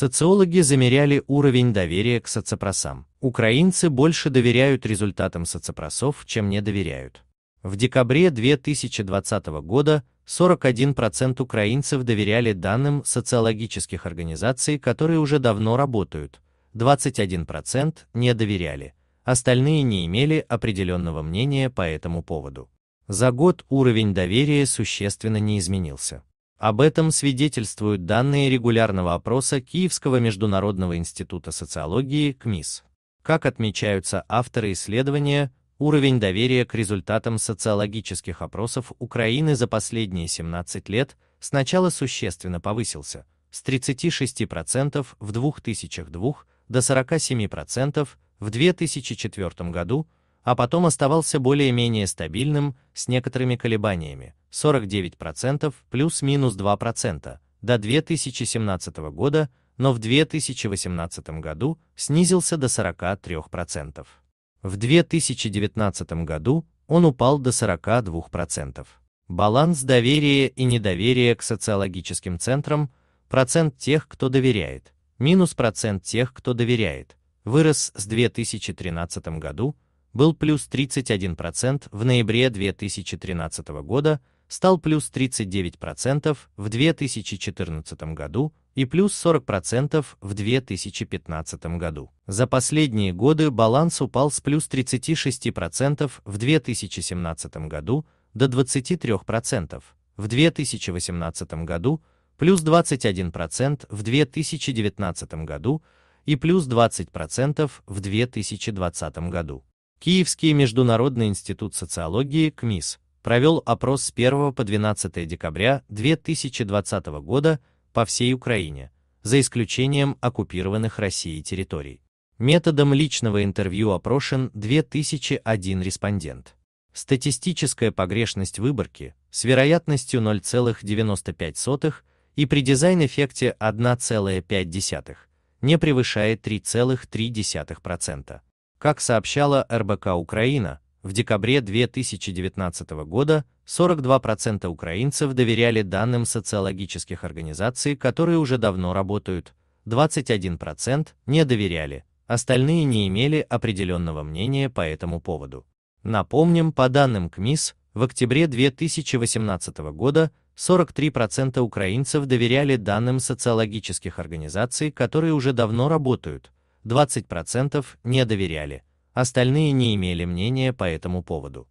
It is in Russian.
Социологи замеряли уровень доверия к соцопросам. Украинцы больше доверяют результатам соцопросов, чем не доверяют. В декабре 2020 года 41% украинцев доверяли данным социологических организаций, которые уже давно работают, 21% не доверяли, остальные не имели определенного мнения по этому поводу. За год уровень доверия существенно не изменился. Об этом свидетельствуют данные регулярного опроса Киевского международного института социологии КМИС. Как отмечаются авторы исследования, уровень доверия к результатам социологических опросов Украины за последние 17 лет сначала существенно повысился с 36% в 2002 до 47% в 2004 году, а потом оставался более-менее стабильным с некоторыми колебаниями 49% плюс-минус 2% до 2017 года, но в 2018 году снизился до 43%. В 2019 году он упал до 42%. Баланс доверия и недоверия к социологическим центрам, процент тех, кто доверяет, минус процент тех, кто доверяет, вырос с 2013 году был плюс 31% в ноябре 2013 года, стал плюс 39% в 2014 году и плюс 40% в 2015 году. За последние годы баланс упал с плюс 36% в 2017 году до 23%, в 2018 году плюс 21% в 2019 году и плюс 20% в 2020 году. Киевский международный институт социологии КМИС провел опрос с 1 по 12 декабря 2020 года по всей Украине, за исключением оккупированных Россией территорий. Методом личного интервью опрошен 2001 респондент. Статистическая погрешность выборки с вероятностью 0,95 и при дизайн-эффекте 1,5 не превышает 3,3%. Как сообщала РБК Украина, в декабре 2019 года 42% украинцев доверяли данным социологических организаций, которые уже давно работают, 21% не доверяли, остальные не имели определенного мнения по этому поводу. Напомним, по данным КМИС, в октябре 2018 года 43% украинцев доверяли данным социологических организаций, которые уже давно работают, 20% не доверяли, остальные не имели мнения по этому поводу.